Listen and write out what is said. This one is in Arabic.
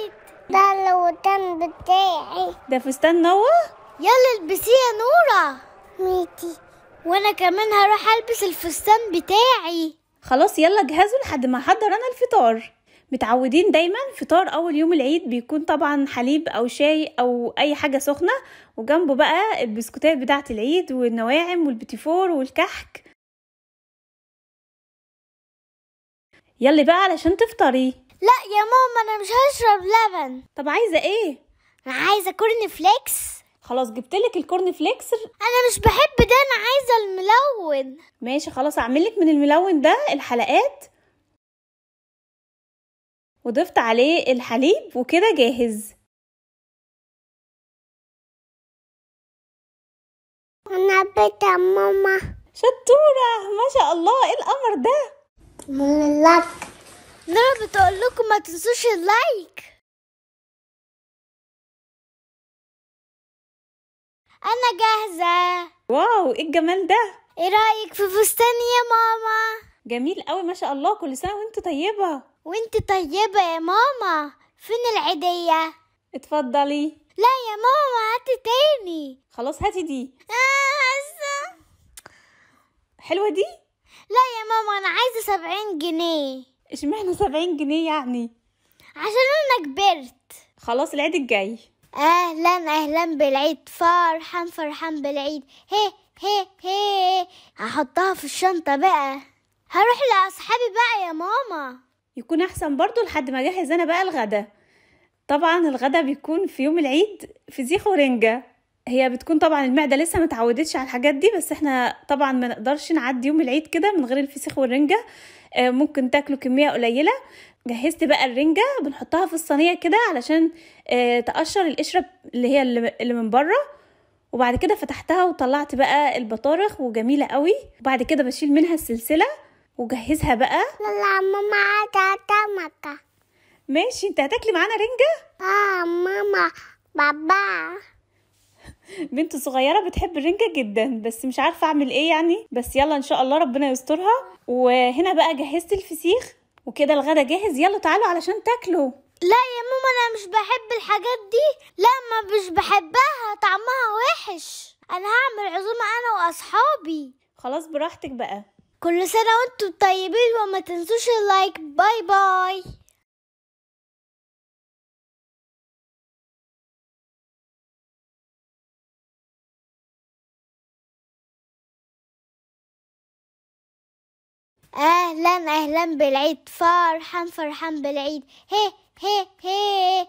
جديد ده الوتان بتاعي ده فستان نوى يلا البسيه يا نورة ميتي وانا كمان هروح البس الفستان بتاعي خلاص يلا جهزوا لحد ما احضر انا الفطار متعودين دايما فطار اول يوم العيد بيكون طبعا حليب او شاي او اي حاجه سخنه وجنبه بقى البسكوتات بتاعه العيد والنواعم والبتيفور والكحك يلي بقى علشان تفطري لا يا ماما انا مش هشرب لبن طب عايزه ايه انا عايزه كورن فليكس خلاص جبتلك الكورن فليكس انا مش بحب ده انا عايزه الملون ماشي خلاص هعملك من الملون ده الحلقات وضفت عليه الحليب وكده جاهز انا بيت ماما شطوره ما شاء الله ايه الامر ده من اللايك بتقول لكم ما تنسوش اللايك انا جاهزه واو ايه الجمال ده ايه رايك في فستاني يا ماما جميل قوي ما شاء الله كل سنه وانت طيبه وانت طيبه يا ماما فين العيديه اتفضلي لا يا ماما هاتي تاني خلاص هاتي دي آه حلوه دي لا انا عايزه سبعين جنيه اشمعنى سبعين جنيه يعني عشان انا كبرت خلاص العيد الجاي اهلا اهلا بالعيد فرحان فرحان بالعيد هي هي هي هحطها في الشنطه بقى هروح لاصحابي بقى يا ماما يكون احسن برضو لحد ما اجهز انا بقى الغدا طبعا الغدا بيكون في يوم العيد في زيخ ورنجه هي بتكون طبعا المعده لسه ما اتعودتش على الحاجات دي بس احنا طبعا ما نقدرش نعدي يوم العيد كده من غير الفسيخ والرنجه آه، ممكن تاكلوا كميه قليله جهزت بقى الرنجه بنحطها في الصينيه كده علشان آه، تقشر القشره اللي هي اللي من بره وبعد كده فتحتها وطلعت بقى البطارخ وجميله قوي وبعد كده بشيل منها السلسله وجهزها بقى لا ماما ماشي انت هتاكلي معانا رنجه اه ماما بابا بنت صغيره بتحب الرنجه جدا بس مش عارفه اعمل ايه يعني بس يلا ان شاء الله ربنا يسترها وهنا بقى جهزت الفسيخ وكده الغدا جاهز يلا تعالوا علشان تاكلوا لا يا ماما انا مش بحب الحاجات دي لا ما مش بحبها طعمها وحش انا هعمل عزومه انا واصحابي خلاص براحتك بقى كل سنه وانتم طيبين وما تنسوش اللايك باي باي أهلا أهلا بالعيد فرحان فرحان بالعيد هي هي هي